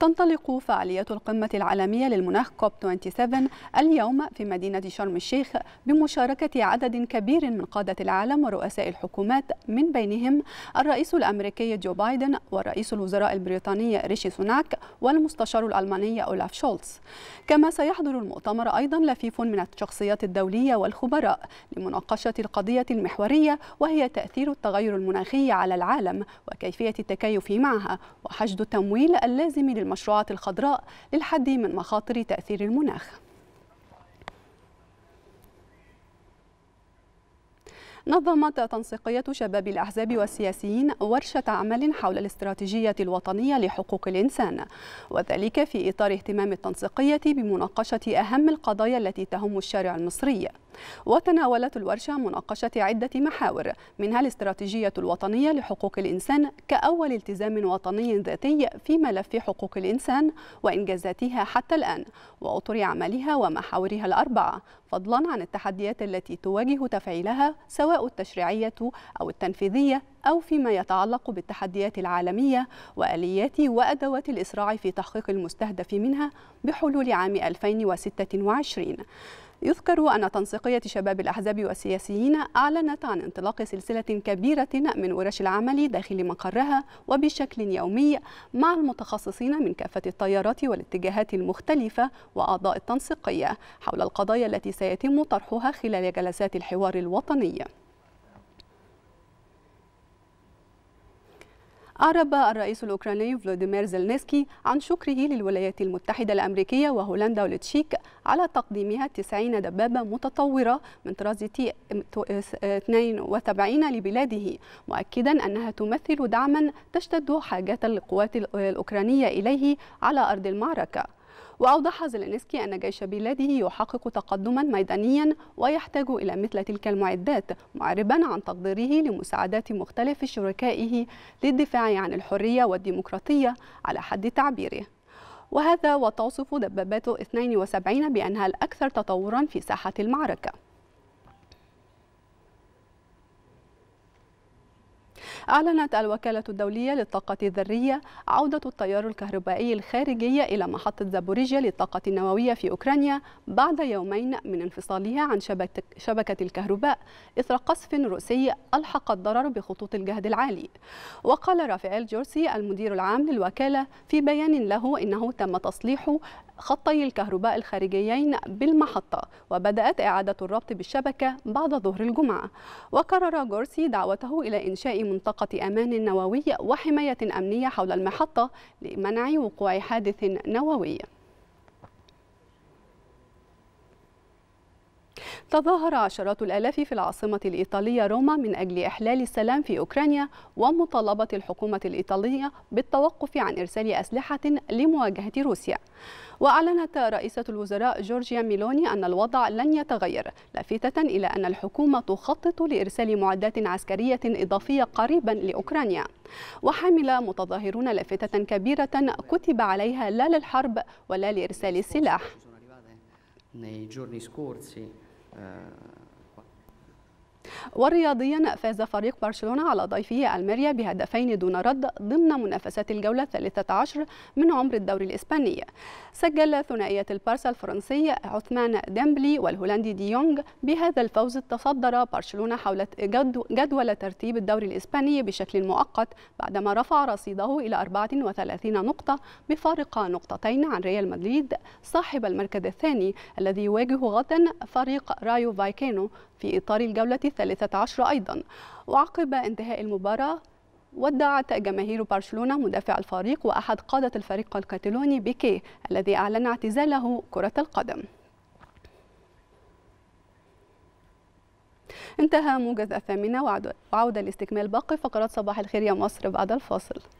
تنطلق فعاليات القمة العالمية للمناخ كوب 27 اليوم في مدينة شرم الشيخ بمشاركة عدد كبير من قادة العالم ورؤساء الحكومات من بينهم الرئيس الأمريكي جو بايدن ورئيس الوزراء البريطاني ريشي سوناك والمستشار الألماني أولاف شولتز كما سيحضر المؤتمر أيضا لفيف من الشخصيات الدولية والخبراء لمناقشة القضية المحورية وهي تأثير التغير المناخي على العالم وكيفية التكيف معها وحشد التمويل اللازم المشروعات الخضراء للحد من مخاطر تأثير المناخ نظمت تنسيقية شباب الأحزاب والسياسيين ورشة عمل حول الاستراتيجية الوطنية لحقوق الإنسان وذلك في إطار اهتمام التنسيقية بمناقشة أهم القضايا التي تهم الشارع المصري وتناولت الورشة مناقشة عدة محاور منها الاستراتيجية الوطنية لحقوق الإنسان كأول التزام وطني ذاتي في ملف حقوق الإنسان وإنجازاتها حتى الآن وأطر عملها ومحاورها الأربعة فضلا عن التحديات التي تواجه تفعيلها سواء التشريعية أو التنفيذية أو فيما يتعلق بالتحديات العالمية وآليات وأدوات الإسراع في تحقيق المستهدف منها بحلول عام 2026 يذكر أن تنسيقية شباب الأحزاب والسياسيين أعلنت عن انطلاق سلسلة كبيرة من ورش العمل داخل مقرها وبشكل يومي مع المتخصصين من كافة التيارات والاتجاهات المختلفة وأعضاء التنسيقية حول القضايا التي سيتم طرحها خلال جلسات الحوار الوطني. أعرب الرئيس الأوكراني فلوديمير زيلنسكي عن شكره للولايات المتحدة الأمريكية وهولندا والتشيك على تقديمها 90 دبابة متطورة من طراز تي 72 لبلاده مؤكدا أنها تمثل دعما تشتد حاجة القوات الأوكرانية إليه على أرض المعركة وأوضح زيلينسكي أن جيش بلاده يحقق تقدما ميدانيا ويحتاج إلى مثل تلك المعدات معربا عن تقديره لمساعدات مختلف شركائه للدفاع عن الحرية والديمقراطية على حد تعبيره وهذا وتوصف دبابات 72 بأنها الأكثر تطورا في ساحة المعركة أعلنت الوكالة الدولية للطاقة الذرية عودة التيار الكهربائي الخارجي إلى محطة زابوريجيا للطاقة النووية في أوكرانيا بعد يومين من انفصالها عن شبكة الكهرباء إثر قصف روسي ألحق الضرر بخطوط الجهد العالي وقال رافائيل جورسي المدير العام للوكالة في بيان له إنه تم تصليح خطي الكهرباء الخارجيين بالمحطة وبدأت إعادة الربط بالشبكة بعد ظهر الجمعة وقرر جورسي دعوته إلى إنشاء منطقة أمان نووي وحماية أمنية حول المحطة لمنع وقوع حادث نووي تظاهر عشرات الآلاف في العاصمة الإيطالية روما من أجل إحلال السلام في أوكرانيا ومطالبة الحكومة الإيطالية بالتوقف عن إرسال أسلحة لمواجهة روسيا وأعلنت رئيسة الوزراء جورجيا ميلوني أن الوضع لن يتغير لافتة إلى أن الحكومة تخطط لإرسال معدات عسكرية إضافية قريبا لأوكرانيا وحمل متظاهرون لافتة كبيرة كتب عليها لا للحرب ولا لإرسال السلاح 嗯。ورياضيا فاز فريق برشلونة على ضيفه الميريا بهدفين دون رد ضمن منافسات الجولة الثالثة عشر من عمر الدوري الإسباني سجل ثنائية البارسا الفرنسي عثمان ديمبلي والهولندي ديونج دي بهذا الفوز تصدر برشلونة حول جدول ترتيب الدوري الإسباني بشكل مؤقت بعدما رفع رصيده إلى 34 نقطة بفارق نقطتين عن ريال مدريد صاحب المركز الثاني الذي يواجه غدا فريق رايو فايكينو في إطار الجولة الثالثة الثالثة عشر أيضا وعقب انتهاء المباراة ودعت جماهير برشلونة مدافع الفريق وأحد قادة الفريق الكاتالوني بيكي الذي أعلن اعتزاله كرة القدم انتهى موجز الثامنة وعودة لاستكمال باقي فقرات صباح الخير يا مصر بعد الفاصل